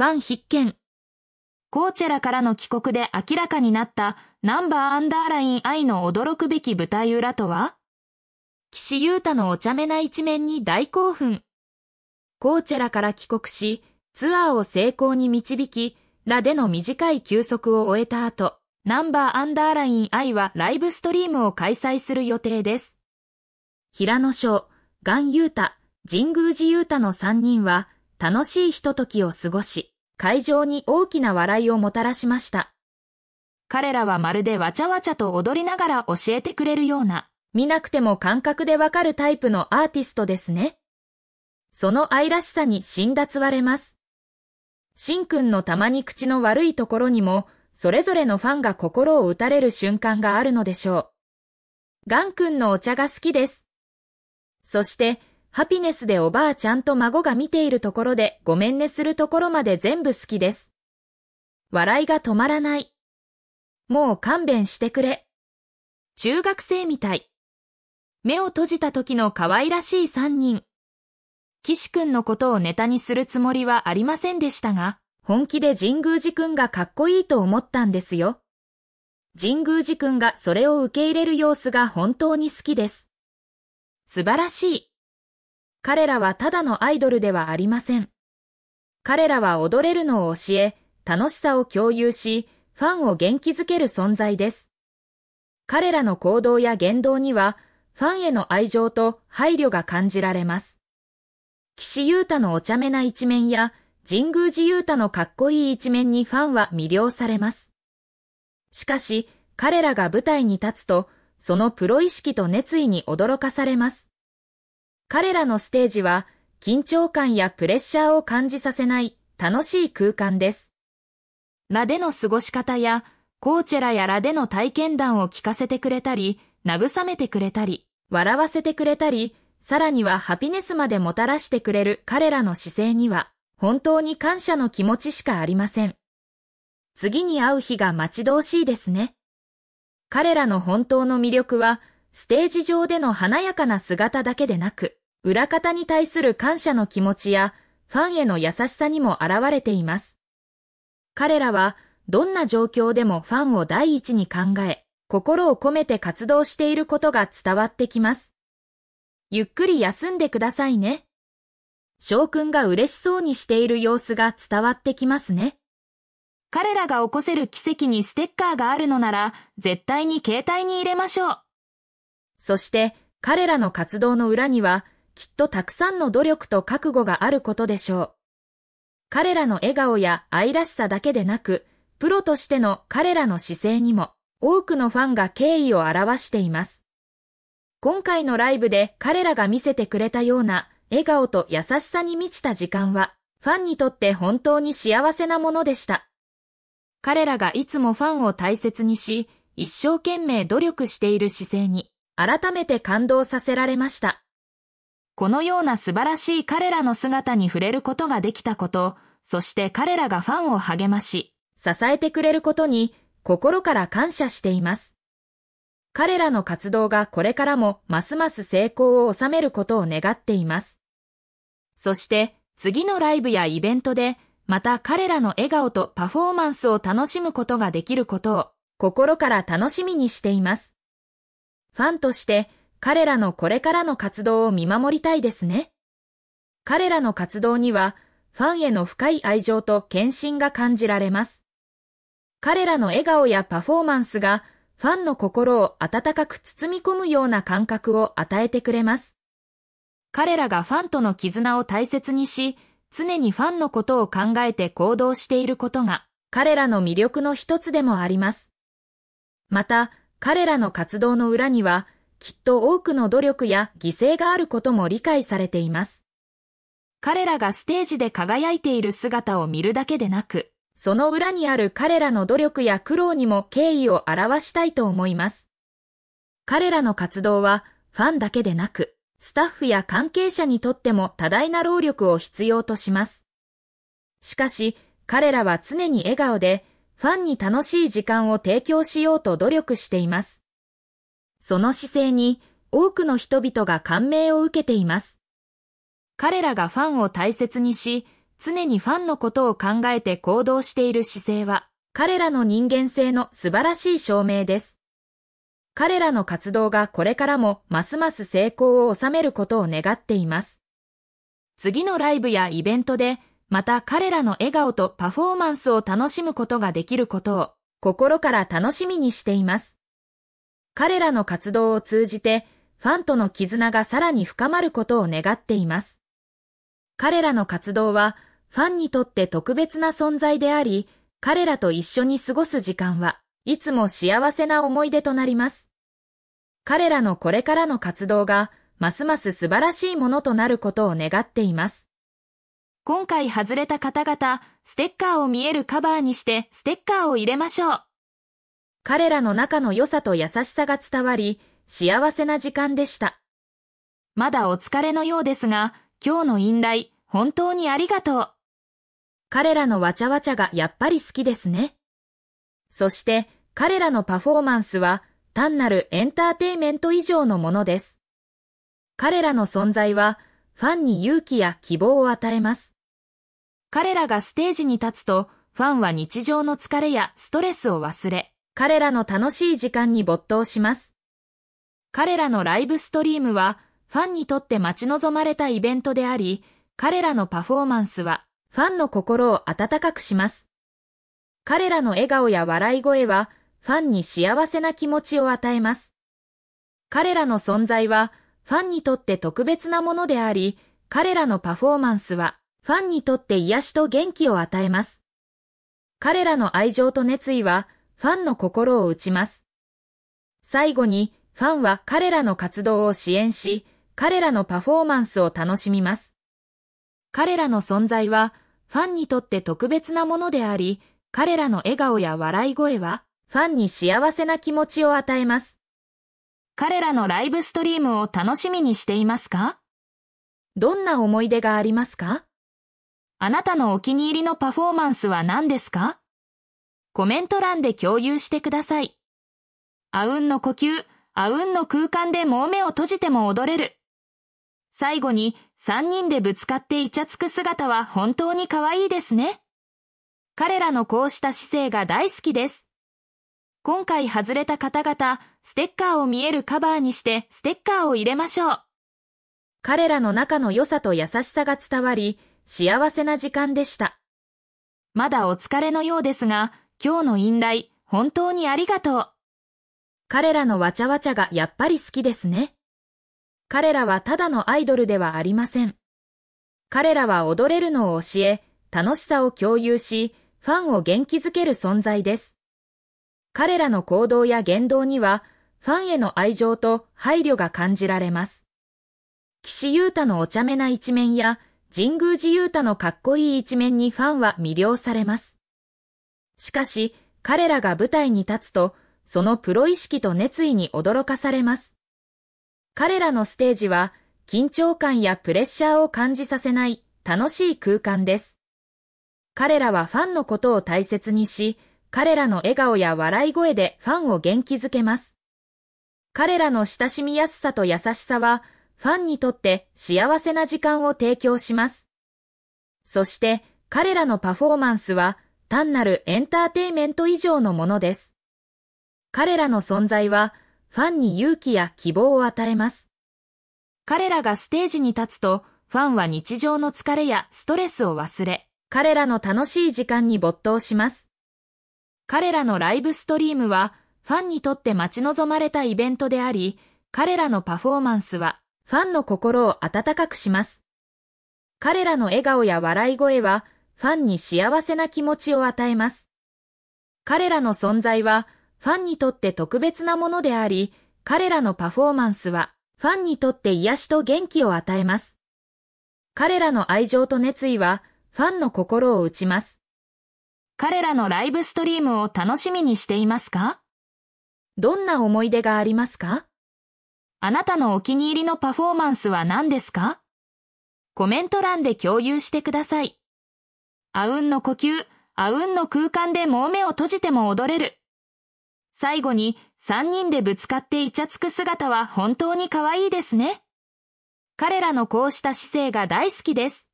ファン必見。コーチェラからの帰国で明らかになったナンバーアンダーライン愛の驚くべき舞台裏とは岸優太のお茶目な一面に大興奮。コーチェラから帰国し、ツアーを成功に導き、ラでの短い休息を終えた後、ナンバーアンダーライン愛はライブストリームを開催する予定です。平野翔、ガン・ユータ、神宮寺ユータの3人は、楽しいひとときを過ごし、会場に大きな笑いをもたらしました。彼らはまるでわちゃわちゃと踊りながら教えてくれるような、見なくても感覚でわかるタイプのアーティストですね。その愛らしさに死んだつわれます。しんくんのたまに口の悪いところにも、それぞれのファンが心を打たれる瞬間があるのでしょう。ガンくんのお茶が好きです。そして、ハピネスでおばあちゃんと孫が見ているところでごめんねするところまで全部好きです。笑いが止まらない。もう勘弁してくれ。中学生みたい。目を閉じた時の可愛らしい三人。岸くんのことをネタにするつもりはありませんでしたが、本気で神宮寺くんがかっこいいと思ったんですよ。神宮寺くんがそれを受け入れる様子が本当に好きです。素晴らしい。彼らはただのアイドルではありません。彼らは踊れるのを教え、楽しさを共有し、ファンを元気づける存在です。彼らの行動や言動には、ファンへの愛情と配慮が感じられます。岸優太のお茶目な一面や、神宮寺優太のかっこいい一面にファンは魅了されます。しかし、彼らが舞台に立つと、そのプロ意識と熱意に驚かされます。彼らのステージは緊張感やプレッシャーを感じさせない楽しい空間です。ラでの過ごし方やコーチェラやラでの体験談を聞かせてくれたり、慰めてくれたり、笑わせてくれたり、さらにはハピネスまでもたらしてくれる彼らの姿勢には、本当に感謝の気持ちしかありません。次に会う日が待ち遠しいですね。彼らの本当の魅力は、ステージ上での華やかな姿だけでなく、裏方に対する感謝の気持ちやファンへの優しさにも現れています。彼らはどんな状況でもファンを第一に考え、心を込めて活動していることが伝わってきます。ゆっくり休んでくださいね。翔くんが嬉しそうにしている様子が伝わってきますね。彼らが起こせる奇跡にステッカーがあるのなら、絶対に携帯に入れましょう。そして、彼らの活動の裏には、きっとたくさんの努力と覚悟があることでしょう。彼らの笑顔や愛らしさだけでなく、プロとしての彼らの姿勢にも多くのファンが敬意を表しています。今回のライブで彼らが見せてくれたような笑顔と優しさに満ちた時間は、ファンにとって本当に幸せなものでした。彼らがいつもファンを大切にし、一生懸命努力している姿勢に改めて感動させられました。このような素晴らしい彼らの姿に触れることができたこと、そして彼らがファンを励まし、支えてくれることに心から感謝しています。彼らの活動がこれからもますます成功を収めることを願っています。そして次のライブやイベントでまた彼らの笑顔とパフォーマンスを楽しむことができることを心から楽しみにしています。ファンとして彼らのこれからの活動を見守りたいですね。彼らの活動には、ファンへの深い愛情と献身が感じられます。彼らの笑顔やパフォーマンスが、ファンの心を温かく包み込むような感覚を与えてくれます。彼らがファンとの絆を大切にし、常にファンのことを考えて行動していることが、彼らの魅力の一つでもあります。また、彼らの活動の裏には、きっと多くの努力や犠牲があることも理解されています。彼らがステージで輝いている姿を見るだけでなく、その裏にある彼らの努力や苦労にも敬意を表したいと思います。彼らの活動はファンだけでなく、スタッフや関係者にとっても多大な労力を必要とします。しかし、彼らは常に笑顔で、ファンに楽しい時間を提供しようと努力しています。その姿勢に多くの人々が感銘を受けています。彼らがファンを大切にし、常にファンのことを考えて行動している姿勢は、彼らの人間性の素晴らしい証明です。彼らの活動がこれからもますます成功を収めることを願っています。次のライブやイベントで、また彼らの笑顔とパフォーマンスを楽しむことができることを心から楽しみにしています。彼らの活動を通じて、ファンとの絆がさらに深まることを願っています。彼らの活動は、ファンにとって特別な存在であり、彼らと一緒に過ごす時間は、いつも幸せな思い出となります。彼らのこれからの活動が、ますます素晴らしいものとなることを願っています。今回外れた方々、ステッカーを見えるカバーにしてステッカーを入れましょう。彼らの仲の良さと優しさが伝わり、幸せな時間でした。まだお疲れのようですが、今日の引来、本当にありがとう。彼らのわちゃわちゃがやっぱり好きですね。そして彼らのパフォーマンスは単なるエンターテイメント以上のものです。彼らの存在はファンに勇気や希望を与えます。彼らがステージに立つとファンは日常の疲れやストレスを忘れ、彼らの楽しい時間に没頭します。彼らのライブストリームは、ファンにとって待ち望まれたイベントであり、彼らのパフォーマンスは、ファンの心を温かくします。彼らの笑顔や笑い声は、ファンに幸せな気持ちを与えます。彼らの存在は、ファンにとって特別なものであり、彼らのパフォーマンスは、ファンにとって癒しと元気を与えます。彼らの愛情と熱意は、ファンの心を打ちます。最後に、ファンは彼らの活動を支援し、彼らのパフォーマンスを楽しみます。彼らの存在は、ファンにとって特別なものであり、彼らの笑顔や笑い声は、ファンに幸せな気持ちを与えます。彼らのライブストリームを楽しみにしていますかどんな思い出がありますかあなたのお気に入りのパフォーマンスは何ですかコメント欄で共有してください。あうんの呼吸、あうんの空間でもう目を閉じても踊れる。最後に三人でぶつかってイチャつく姿は本当に可愛いですね。彼らのこうした姿勢が大好きです。今回外れた方々、ステッカーを見えるカバーにしてステッカーを入れましょう。彼らの仲の良さと優しさが伝わり、幸せな時間でした。まだお疲れのようですが、今日の引来、本当にありがとう。彼らのわちゃわちゃがやっぱり好きですね。彼らはただのアイドルではありません。彼らは踊れるのを教え、楽しさを共有し、ファンを元気づける存在です。彼らの行動や言動には、ファンへの愛情と配慮が感じられます。岸優太のお茶目な一面や、神宮寺優太のかっこいい一面にファンは魅了されます。しかし、彼らが舞台に立つと、そのプロ意識と熱意に驚かされます。彼らのステージは、緊張感やプレッシャーを感じさせない楽しい空間です。彼らはファンのことを大切にし、彼らの笑顔や笑い声でファンを元気づけます。彼らの親しみやすさと優しさは、ファンにとって幸せな時間を提供します。そして、彼らのパフォーマンスは、単なるエンターテイメント以上のものです。彼らの存在はファンに勇気や希望を与えます。彼らがステージに立つとファンは日常の疲れやストレスを忘れ、彼らの楽しい時間に没頭します。彼らのライブストリームはファンにとって待ち望まれたイベントであり、彼らのパフォーマンスはファンの心を温かくします。彼らの笑顔や笑い声はファンに幸せな気持ちを与えます。彼らの存在は、ファンにとって特別なものであり、彼らのパフォーマンスは、ファンにとって癒しと元気を与えます。彼らの愛情と熱意は、ファンの心を打ちます。彼らのライブストリームを楽しみにしていますかどんな思い出がありますかあなたのお気に入りのパフォーマンスは何ですかコメント欄で共有してください。あうんの呼吸、あうんの空間でもう目を閉じても踊れる。最後に三人でぶつかってイチャつく姿は本当に可愛いですね。彼らのこうした姿勢が大好きです。